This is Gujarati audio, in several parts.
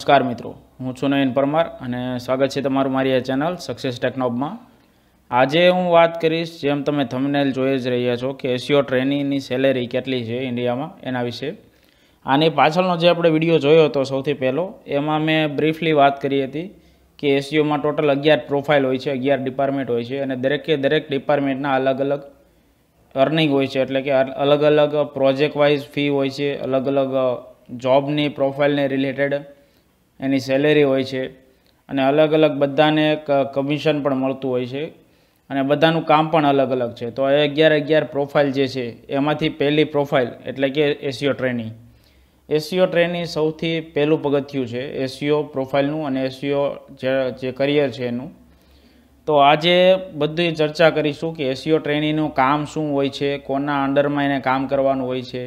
નમસ્કાર મિત્રો હું છું નયન પરમાર અને સ્વાગત છે તમારું મારી આ ચેનલ સક્સેસ ટેકનોબમાં આજે હું વાત કરીશ જેમ તમે થંબનેલ જોઈ જ રહ્યા છો કે એસીઓ ટ્રેનીની સેલેરી કેટલી છે ઇન્ડિયામાં એના વિશે આની પાછળનો જે આપણે વિડીયો જોયો હતો સૌથી પહેલો એમાં મેં બ્રીફલી વાત કરી હતી કે એસીઓમાં ટોટલ અગિયાર પ્રોફાઇલ હોય છે અગિયાર ડિપાર્ટમેન્ટ હોય છે અને દરેકે દરેક ડિપાર્ટમેન્ટના અલગ અલગ અર્નિંગ હોય છે એટલે કે અલગ અલગ પ્રોજેક્ટ વાઇઝ ફી હોય છે અલગ અલગ જોબની પ્રોફાઇલને રિલેટેડ એની સેલેરી હોય છે અને અલગ અલગ બધાને કમિશન પણ મળતું હોય છે અને બધાનું કામ પણ અલગ અલગ છે તો અગિયાર અગિયાર પ્રોફાઇલ જે છે એમાંથી પહેલી પ્રોફાઇલ એટલે કે એસીઓ ટ્રેનિંગ એસીઓ ટ્રેનિંગ સૌથી પહેલું પગથિયું છે એસીઓ પ્રોફાઇલનું અને એસીઓ જે કરિયર છે એનું તો આજે બધી ચર્ચા કરીશું કે એસીઓ ટ્રેનીનું કામ શું હોય છે કોના અંડરમાં એને કામ કરવાનું હોય છે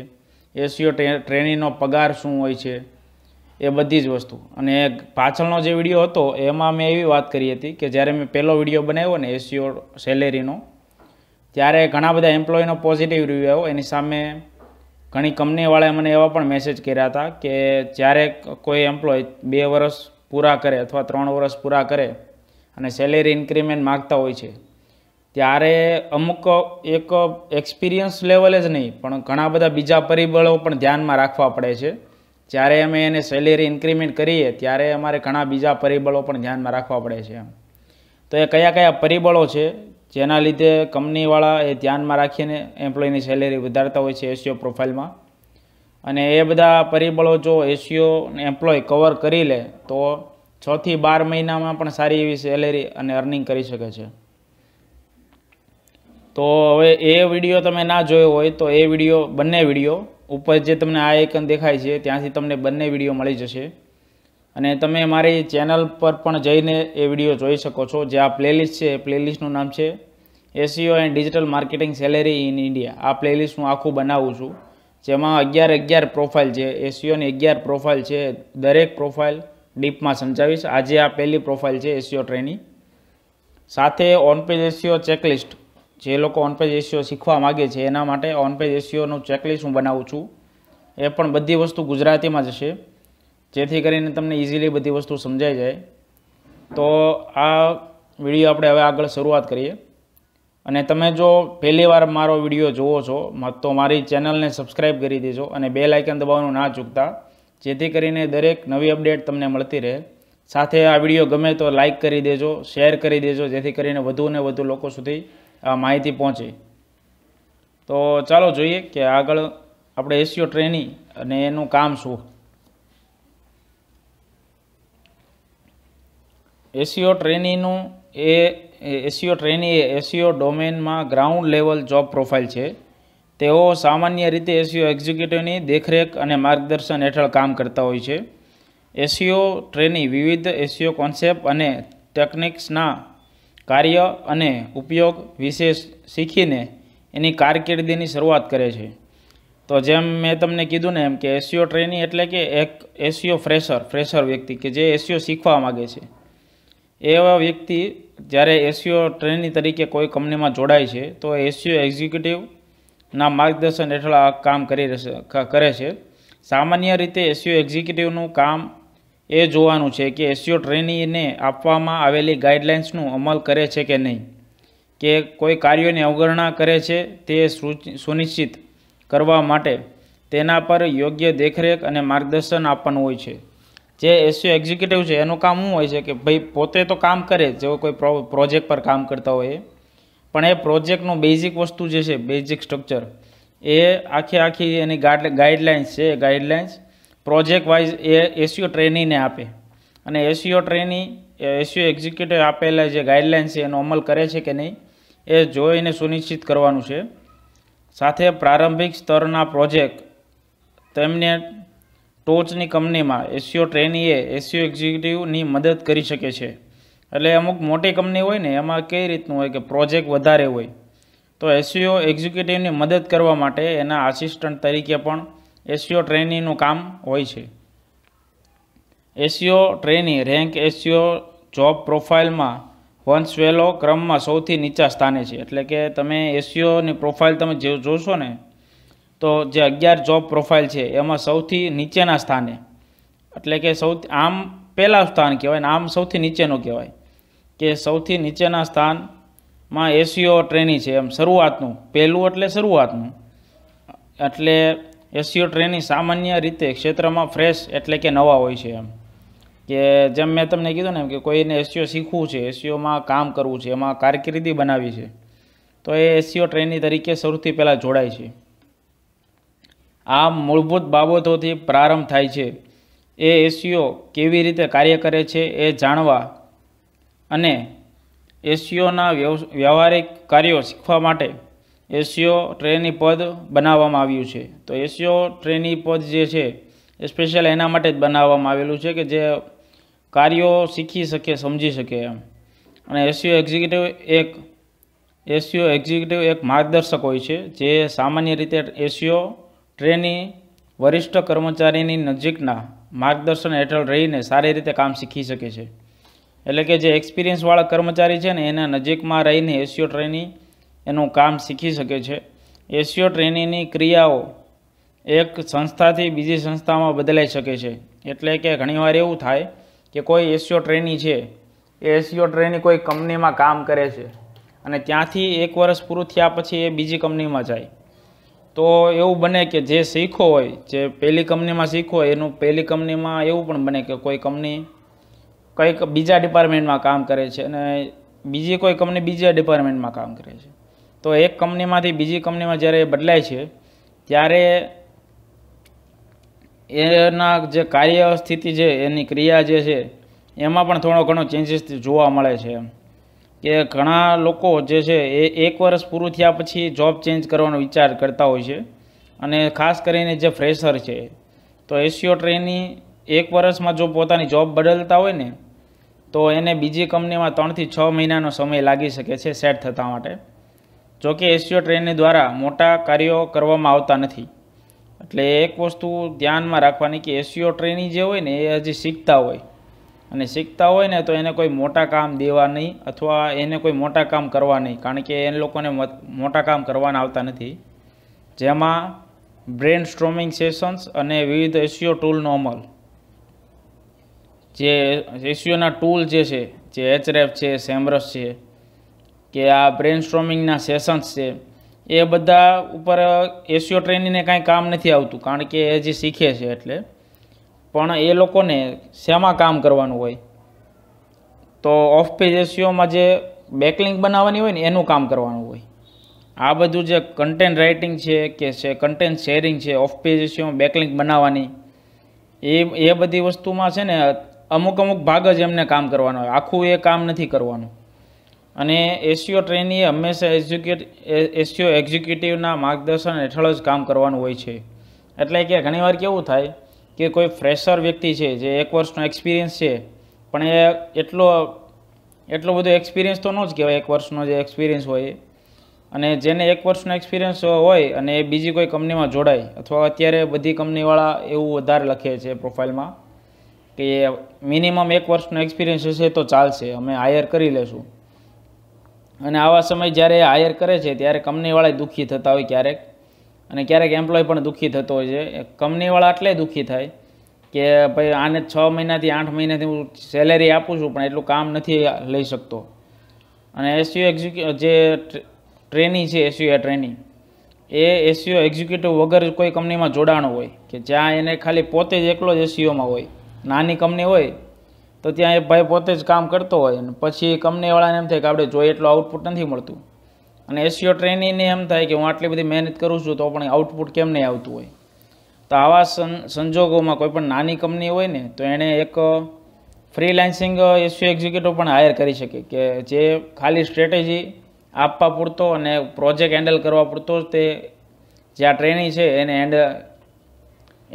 એસીઓ ટ્રેનીનો પગાર શું હોય છે એ બધી જ વસ્તુ અને પાછળનો જે વિડીયો હતો એમાં મેં એવી વાત કરી હતી કે જ્યારે મેં પહેલો વિડીયો બનાવ્યો ને એસીઓ સેલેરીનો ત્યારે ઘણા બધા એમ્પ્લોયનો પોઝિટિવ રિવ્યૂ આવ્યો એની સામે ઘણી કંપનીવાળાએ મને એવા પણ મેસેજ કર્યા હતા કે જ્યારે કોઈ એમ્પ્લોય બે વર્ષ પૂરા કરે અથવા ત્રણ વર્ષ પૂરા કરે અને સેલેરી ઇન્ક્રીમેન્ટ માગતા હોય છે ત્યારે અમુક એક એક્સપિરિયન્સ લેવલે જ નહીં પણ ઘણા બધા બીજા પરિબળો પણ ધ્યાનમાં રાખવા પડે છે જ્યારે અમે એને સેલેરી ઇન્ક્રીમેન્ટ કરીએ ત્યારે અમારે ઘણા બીજા પરિબળો પણ ધ્યાનમાં રાખવા પડે છે તો એ કયા કયા પરિબળો છે જેના લીધે કંપનીવાળા એ ધ્યાનમાં રાખીને એમ્પ્લોયની સેલેરી વધારતા હોય છે એસીઓ પ્રોફાઇલમાં અને એ બધા પરિબળો જો એસીઓ એમ્પ્લોય કવર કરી લે તો છથી બાર મહિનામાં પણ સારી એવી સેલેરી અને અર્નિંગ કરી શકે છે તો હવે એ વિડીયો તમે ના જોયો હોય તો એ વિડીયો બંને વિડીયો ઉપર જે તમને આ એકન દેખાય છે ત્યાંથી તમને બંને વિડીયો મળી જશે અને તમે મારી ચેનલ પર પણ જઈને એ વિડીયો જોઈ શકો છો જે આ પ્લેલિસ્ટ છે એ પ્લેલિસ્ટનું નામ છે SEO and digital marketing salary in India આ પ્લેલિસ્ટ હું આખું બનાવું છું જેમાં અગિયાર અગિયાર પ્રોફાઇલ છે એસીઓની e અગિયાર પ્રોફાઇલ છે દરેક પ્રોફાઇલ ડીપમાં સમજાવીશ આજે આ પહેલી પ્રોફાઇલ છે એસીઓ ટ્રેની e સાથે ઓન એસીઓ ચેકલિસ્ટ જે લોકો ઓનપેજ એસીઓ શીખવા માગે છે એના માટે ઓનપેજ એસીઓનું ચેકલિસ્ટ હું બનાવું છું એ પણ બધી વસ્તુ ગુજરાતીમાં જ હશે જેથી કરીને તમને ઇઝીલી બધી વસ્તુ સમજાઈ જાય તો આ વિડીયો આપણે હવે આગળ શરૂઆત કરીએ અને તમે જો પહેલી વાર મારો વિડીયો જુઓ છો તો મારી ચેનલને સબસ્ક્રાઈબ કરી દેજો અને બે લાઇકન દબાવવાનું ના ચૂકતા જેથી કરીને દરેક નવી અપડેટ તમને મળતી રહે સાથે આ વિડીયો ગમે તો લાઇક કરી દેજો શેર કરી દેજો જેથી કરીને વધુ ને વધુ લોકો સુધી માહિતી પહોંચે તો ચાલો જોઈએ કે આગળ આપણે એસીઓ ટ્રેનિંગ અને એનું કામ શું એસીઓ ટ્રેનીનું એ એસીઓ ટ્રેની એ એસીઓ ડોમેનમાં ગ્રાઉન્ડ લેવલ જોબ પ્રોફાઇલ છે તેઓ સામાન્ય રીતે એસીઓ એક્ઝિક્યુટિવની દેખરેખ અને માર્ગદર્શન હેઠળ કામ કરતા હોય છે એસીઓ ટ્રેની વિવિધ એસીઓ કોન્સેપ્ટ અને ટેકનિક્સના કાર્ય અને ઉપયોગ વિશે શીખીને એની કારકિર્દીની શરૂઆત કરે છે તો જેમ મેં તમને કીધું ને એમ કે એસીઓ ટ્રેની એટલે કે એક એસીઓ ફ્રેશર ફ્રેશર વ્યક્તિ કે જે એસીઓ શીખવા માગે છે એવા વ્યક્તિ જ્યારે એસીઓ ટ્રેની તરીકે કોઈ કંપનીમાં જોડાય છે તો એસીઓ એક્ઝિક્યુટિવના માર્ગદર્શન હેઠળ આ કામ કરી કરે છે સામાન્ય રીતે એસીઓ એક્ઝિક્યુટિવનું કામ એ જોવાનું છે કે એસસીઓ ટ્રેનીને આપવામાં આવેલી ગાઈડલાઇન્સનું અમલ કરે છે કે નહીં કે કોઈ કાર્યોની અવગણના કરે છે તે સુનિશ્ચિત કરવા માટે તેના પર યોગ્ય દેખરેખ અને માર્ગદર્શન આપવાનું હોય છે જે એસસીઓ એક્ઝિક્યુટિવ છે એનું કામ શું હોય છે કે ભાઈ પોતે તો કામ કરે જેઓ કોઈ પ્રોજેક્ટ પર કામ કરતા હોય પણ એ પ્રોજેક્ટનું બેઝિક વસ્તુ જે છે બેઝિક સ્ટ્રક્ચર એ આખી આખી એની ગાઈડલાઇન્સ છે ગાઈડલાઇન્સ પ્રોજેક્ટ વાઇઝ એ એસીઓ ટ્રેનીને આપે અને એસીઓ ટ્રેની એસીઓ એક્ઝિક્યુટિવ આપેલા જે ગાઈડલાઇન્સ છે એનો અમલ કરે છે કે નહીં એ જોઈને સુનિશ્ચિત કરવાનું છે સાથે પ્રારંભિક સ્તરના પ્રોજેક્ટ તેમને ટોચની કંપનીમાં એસીઓ ટ્રેનીએ એસીઓ એક્ઝિક્યુટિવની મદદ કરી શકે છે એટલે અમુક મોટી કંપની હોય ને એમાં કઈ રીતનું હોય કે પ્રોજેક્ટ વધારે હોય તો એસીઓ એક્ઝિક્યુટિવની મદદ કરવા માટે એના આસિસ્ટન્ટ તરીકે પણ એસસીઓ ટ્રેનીનું કામ હોય છે SEO trainee rank SEO job પ્રોફાઇલમાં વંશવેલો ક્રમમાં સૌથી નીચા સ્થાને છે એટલે કે તમે એસીઓની પ્રોફાઇલ તમે જે જોશો ને તો જે અગિયાર જોબ પ્રોફાઇલ છે એમાં સૌથી નીચેના સ્થાને એટલે કે સૌથી આમ પહેલાં સ્થાન કહેવાય ને આમ સૌથી નીચેનું કહેવાય કે સૌથી નીચેના સ્થાનમાં એસસીઓ ટ્રેની છે એમ શરૂઆતનું પહેલું એટલે શરૂઆતનું એટલે એસીઓ ટ્રેની સામાન્ય રીતે ક્ષેત્રમાં ફ્રેશ એટલે કે નવા હોય છે એમ કે જેમ મેં તમને કીધું ને એમ કે કોઈને એસીઓ શીખવું છે એસીઓમાં કામ કરવું છે એમાં કારકિર્દી બનાવી છે તો એ એસીઓ ટ્રેની તરીકે સૌથી પહેલાં જોડાય છે આ મૂળભૂત બાબતોથી પ્રારંભ થાય છે એ એસીઓ કેવી રીતે કાર્ય કરે છે એ જાણવા અને એસયુના વ્યવહારિક કાર્યો શીખવા માટે એશિયો ટ્રેની પદ બનાવવામાં આવ્યું છે તો એશિયો ટ્રેની પદ જે છે એ સ્પેશિયલ એના માટે જ બનાવવામાં આવેલું છે કે જે કાર્યો શીખી શકે સમજી શકે એમ અને એશિયો એક્ઝિક્યુટિવ એક એશિયો એક્ઝિક્યુટિવ એક માર્ગદર્શક હોય છે જે સામાન્ય રીતે એશિયો ટ્રેની વરિષ્ઠ કર્મચારીની નજીકના માર્ગદર્શન હેઠળ રહીને સારી રીતે કામ શીખી શકે છે એટલે કે જે એક્સપિરિયન્સવાળા કર્મચારી છે ને એના નજીકમાં રહીને એશિયો ટ્રેની એનું કામ શીખી શકે છે એશિયો ટ્રેનિંગની ક્રિયાઓ એક સંસ્થાથી બીજી સંસ્થામાં બદલાઈ શકે છે એટલે કે ઘણીવાર એવું થાય કે કોઈ એશિયો ટ્રેની છે એ એશિયો ટ્રેની કોઈ કંપનીમાં કામ કરે છે અને ત્યાંથી એક વર્ષ પૂરું થયા પછી એ બીજી કંપનીમાં જાય તો એવું બને કે જે શીખો હોય જે પહેલી કંપનીમાં શીખો હોય એનું પહેલી કંપનીમાં એવું પણ બને કે કોઈ કંપની કંઈક બીજા ડિપાર્ટમેન્ટમાં કામ કરે છે અને બીજી કોઈ કંપની બીજા ડિપાર્ટમેન્ટમાં કામ કરે છે તો એક કંપનીમાંથી બીજી કંપનીમાં જ્યારે એ બદલાય છે ત્યારે એના જે કાર્ય સ્થિતિ છે એની ક્રિયા જે છે એમાં પણ થોડો ઘણો ચેન્જીસ જોવા મળે છે કે ઘણા લોકો જે છે એ એક વર્ષ પૂરું થયા પછી જોબ ચેન્જ કરવાનો વિચાર કરતા હોય છે અને ખાસ કરીને જે ફ્રેશર છે તો એશિયો ટ્રેની એક વર્ષમાં જો પોતાની જોબ બદલતા હોય ને તો એને બીજી કંપનીમાં ત્રણથી છ મહિનાનો સમય લાગી શકે છે સેટ થતા માટે જોકે એસીઓ ટ્રેનની દ્વારા મોટા કાર્યો કરવામાં આવતા નથી એટલે એક વસ્તુ ધ્યાનમાં રાખવાની કે એસીઓ ટ્રેની જે હોય ને એ હજી શીખતા હોય અને શીખતા હોય ને તો એને કોઈ મોટા કામ દેવા નહીં અથવા એને કોઈ મોટા કામ કરવા નહીં કારણ કે એ લોકોને મોટા કામ કરવાના આવતા નથી જેમાં બ્રેન સ્ટ્રોમિંગ સેશન્સ અને વિવિધ એસીઓ ટૂલનો અમલ જે એસીઓના ટૂલ જે છે જે એચરેફ છે સેમરસ છે કે આ બ્રેન સ્ટ્રોમિંગના સેશન્સ છે એ બધા ઉપર એસીઓ ટ્રેનીને કાંઈ કામ નથી આવતું કારણ કે એ જે શીખે છે એટલે પણ એ લોકોને શેમાં કામ કરવાનું હોય તો ઓફ પેજ એસીઓમાં જે બેકલિંક બનાવવાની હોય ને એનું કામ કરવાનું હોય આ બધું જે કન્ટેન્ટ રાઇટિંગ છે કે છે કન્ટેન્ટ શેરિંગ છે ઓફ પેજ એસીઓમાં બેકલિંક બનાવવાની એ એ બધી વસ્તુમાં છે ને અમુક અમુક ભાગ જ એમને કામ કરવાનો હોય આખું એ કામ નથી કરવાનું અને એસસીઓ ટ્રેનીએ હંમેશા એક્ઝિક્યુટ એસસીઓ એક્ઝિક્યુટિવના માર્ગદર્શન હેઠળ જ કામ કરવાનું હોય છે એટલે કે ઘણીવાર કેવું થાય કે કોઈ ફ્રેશર વ્યક્તિ છે જે એક વર્ષનો એક્સપિરિયન્સ છે પણ એ એટલો એટલો બધો એક્સપિરિયન્સ તો ન જ કહેવાય એક વર્ષનો જે એક્સપિરિયન્સ હોય અને જેને એક વર્ષનો એક્સપિરિયન્સ હોય અને એ બીજી કોઈ કંપનીમાં જોડાય અથવા અત્યારે બધી કંપનીવાળા એવું વધારે લખે છે પ્રોફાઇલમાં કે મિનિમમ એક વર્ષનો એક્સપિરિયન્સ હશે તો ચાલશે અમે હાયર કરી લઈશું અને આવા સમય જ્યારે હાયર કરે છે ત્યારે કંપનીવાળા દુઃખી થતા હોય ક્યારેક અને ક્યારેક એમ્પ્લોય પણ દુઃખી થતો હોય છે કંપનીવાળા એટલે દુઃખી થાય કે ભાઈ આને છ મહિનાથી આઠ મહિનાથી હું સેલેરી આપું છું પણ એટલું કામ નથી લઈ શકતો અને એસયુ એક્ઝિક્યુ જે ટ્રેની છે એસયુએ ટ્રેનિંગ એ એસયુ એક્ઝિક્યુટિવ વગર કોઈ કંપનીમાં જોડાણો હોય કે જ્યાં એને ખાલી પોતે જ એકલો જ એસયુઓમાં હોય નાની કંપની હોય તો ત્યાં એ ભાઈ પોતે જ કામ કરતો હોય અને પછી કંપનીવાળાને એમ થાય કે આપણે જોઈએ એટલું આઉટપુટ નથી મળતું અને એસીઓ ટ્રેનીને એમ થાય કે હું આટલી બધી મહેનત કરું છું તો પણ આઉટપુટ કેમ નહીં આવતું હોય તો આવા સંજોગોમાં કોઈ પણ નાની કંપની હોય ને તો એણે એક ફ્રીલાન્સિંગ એસીઓ એક્ઝિક્યુટિવ પણ હાયર કરી શકે કે જે ખાલી સ્ટ્રેટેજી આપવા પૂરતો અને પ્રોજેક્ટ હેન્ડલ કરવા પૂરતો તે જે આ ટ્રેનિંગ છે એને હેન્ડ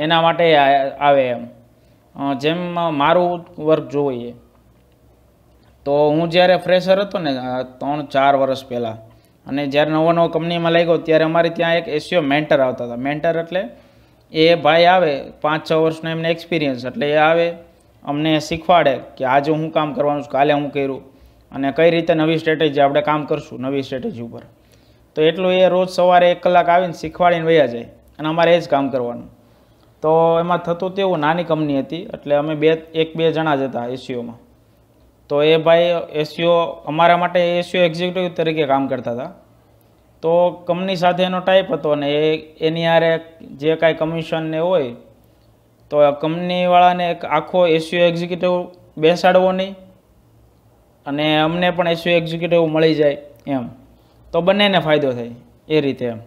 એના માટે આવે એમ જેમ મારું વર્ક જોઈએ તો હું જ્યારે ફ્રેશર હતો ને ત્રણ ચાર વર્ષ પહેલાં અને જ્યારે નવો નવો કંપનીમાં લાગ્યો ત્યારે અમારે ત્યાં એક એસીઓ મેન્ટર આવતા હતા મેન્ટર એટલે એ ભાઈ આવે પાંચ છ વર્ષનો એમને એક્સપિરિયન્સ એટલે એ આવે અમને શીખવાડે કે આજે હું કામ કરવાનું છું કાલે હું કર્યું અને કઈ રીતે નવી સ્ટ્રેટેજી આપણે કામ કરશું નવી સ્ટ્રેટેજી ઉપર તો એટલું એ રોજ સવારે એક કલાક આવીને શીખવાડીને વયા જાય અને અમારે એ જ કામ કરવાનું તો એમાં થતું તેવું નાની કંપની હતી એટલે અમે બે એક બે જણા જ હતા એસીઓમાં તો એ ભાઈ એસીઓ અમારા માટે એસીઓ એક્ઝિક્યુટિવ તરીકે કામ કરતા હતા તો કંપની સાથે એનો ટાઈપ હતો અને એ એની આરે જે કાંઈ કમિશન ને હોય તો કંપનીવાળાને એક આખો એસીઓ એક્ઝિક્યુટિવ બેસાડવો નહીં અને અમને પણ એસીઓ એક્ઝિક્યુટિવ મળી જાય એમ તો બંનેને ફાયદો થાય એ રીતે એમ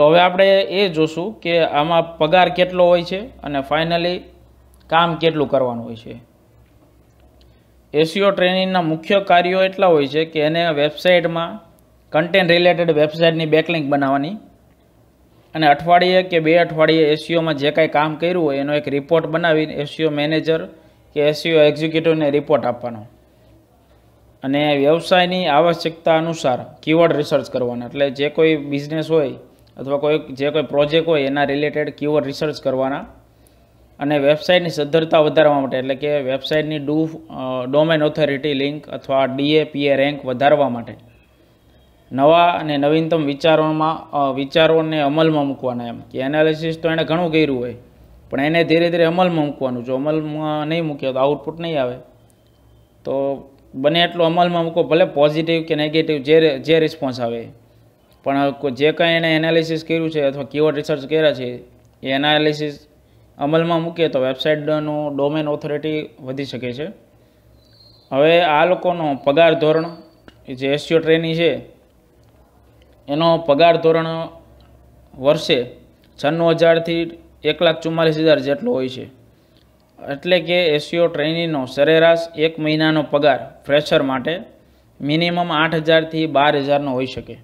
તો હવે આપણે એ જોશું કે આમાં પગાર કેટલો હોય છે અને ફાઇનલી કામ કેટલું કરવાનું હોય છે એસીઓ ટ્રેનિંગના મુખ્ય કાર્યો એટલા હોય છે કે એને વેબસાઇટમાં કન્ટેન્ટ રિલેટેડ વેબસાઇટની બેકલિંક બનાવવાની અને અઠવાડિયે કે બે અઠવાડિયે એસીઓમાં જે કાંઈ કામ કર્યું હોય એનો એક રિપોર્ટ બનાવીને એસીઓ મેનેજર કે એસીઓ એક્ઝિક્યુટિવને રિપોર્ટ આપવાનો અને વ્યવસાયની આવશ્યકતા અનુસાર કીવર્ડ રિસર્ચ કરવાના એટલે જે કોઈ બિઝનેસ હોય અથવા કોઈ જે કોઈ પ્રોજેક્ટ હોય એના રિલેટેડ કીવર્ડ રિસર્ચ કરવાના અને વેબસાઇટની સદ્ધરતા વધારવા માટે એટલે કે વેબસાઇટની ડુ ડોમેન ઓથોરિટી લિંક અથવા ડીએપીએ રેન્ક વધારવા માટે નવા અને નવીનતમ વિચારોમાં વિચારોને અમલમાં મૂકવાના એમ કે એનાલિસિસ તો એણે ઘણું કર્યું હોય પણ એને ધીરે ધીરે અમલમાં મૂકવાનું જો અમલમાં નહીં મૂક્યો તો આઉટપુટ નહીં આવે તો બને એટલું અમલમાં મૂકો ભલે પોઝિટિવ કે નેગેટિવ જે જે રિસ્પોન્સ આવે પણ જે કાંઈ એણે એનાલિસિસ કર્યું છે અથવા કીવર્ડ રિસર્ચ કર્યા છે એ એનાલિસિસ અમલમાં મૂકીએ તો વેબસાઇટનો ડોમેન ઓથોરિટી વધી શકે છે હવે આ લોકોનો પગાર ધોરણ જે એસસીઓ ટ્રેની છે એનો પગાર ધોરણ વર્ષે છન્નું હજારથી એક લાખ ચુમ્માલીસ હજાર જેટલો હોય છે એટલે કે એસસીઓ ટ્રેનીનો સરેરાશ એક મહિનાનો પગાર ફ્રેશર માટે મિનિમમ આઠ હજારથી બાર હજારનો હોઈ શકે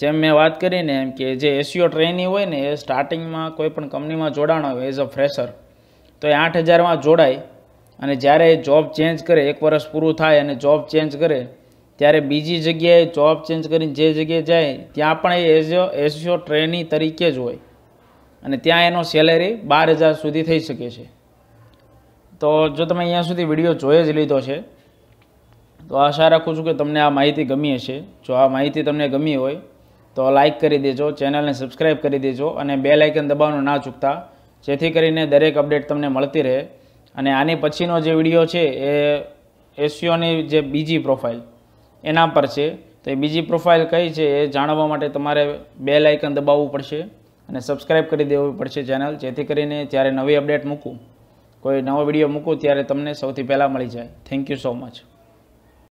જેમ મેં વાત કરીને એમ કે જે એસસીઓ ટ્રેની હોય ને એ સ્ટાર્ટિંગમાં કોઈ પણ કંપનીમાં જોડાણ હોય એઝ અ ફ્રેશર તો એ આઠ હજારમાં જોડાય અને જ્યારે એ જોબ ચેન્જ કરે એક વર્ષ પૂરું થાય અને જોબ ચેન્જ કરે ત્યારે બીજી જગ્યાએ જોબ ચેન્જ કરીને જે જગ્યાએ જાય ત્યાં પણ એ એઝ એસસીઓ ટ્રેની તરીકે જ હોય અને ત્યાં એનો સેલેરી બાર હજાર સુધી થઈ શકે છે તો જો તમે અહીંયા સુધી વિડીયો જોઈ જ લીધો છે તો આશા રાખું છું કે તમને આ માહિતી ગમી હશે જો આ માહિતી તમને ગમી હોય તો લાઇક કરી દેજો ચેનલને સબસ્ક્રાઈબ કરી દેજો અને બે લાઇકન દબાવવાનું ના ચૂકતા જેથી કરીને દરેક અપડેટ તમને મળતી રહે અને આની પછીનો જે વિડીયો છે એ એસીઓની જે બીજી પ્રોફાઇલ એના પર છે તો એ બીજી પ્રોફાઇલ કઈ છે એ જાણવા માટે તમારે બે લાઇકન દબાવવું પડશે અને સબસ્ક્રાઈબ કરી દેવું પડશે ચેનલ જેથી કરીને જ્યારે નવી અપડેટ મૂકું કોઈ નવો વિડીયો મૂકું ત્યારે તમને સૌથી પહેલાં મળી જાય થેન્ક યુ સો મચ